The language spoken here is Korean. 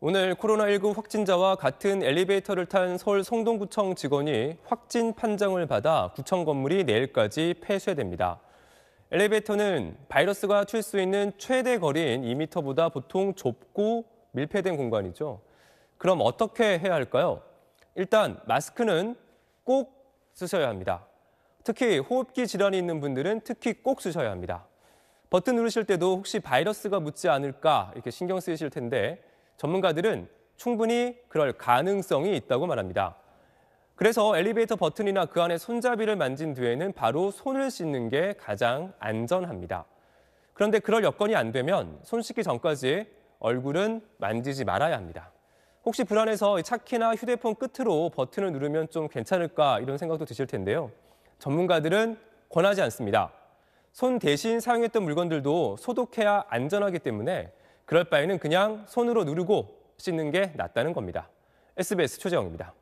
오늘 코로나19 확진자와 같은 엘리베이터를 탄 서울 성동구청 직원이 확진 판정을 받아 구청 건물이 내일까지 폐쇄됩니다. 엘리베이터는 바이러스가 튈 수 있는 최대 거리인 2m보다 보통 좁고 밀폐된 공간이죠. 그럼 어떻게 해야 할까요? 일단 마스크는 꼭 쓰셔야 합니다. 특히 호흡기 질환이 있는 분들은 특히 꼭 쓰셔야 합니다. 버튼 누르실 때도 혹시 바이러스가 묻지 않을까 이렇게 신경 쓰이실 텐데 전문가들은 충분히 그럴 가능성이 있다고 말합니다. 그래서 엘리베이터 버튼이나 그 안에 손잡이를 만진 뒤에는 바로 손을 씻는 게 가장 안전합니다. 그런데 그럴 여건이 안 되면 손 씻기 전까지 얼굴은 만지지 말아야 합니다. 혹시 불안해서 차키나 휴대폰 끝으로 버튼을 누르면 좀 괜찮을까 이런 생각도 드실 텐데요. 전문가들은 권하지 않습니다. 손 대신 사용했던 물건들도 소독해야 안전하기 때문에 그럴 바에는 그냥 손으로 누르고 씻는 게 낫다는 겁니다. SBS 최재영입니다.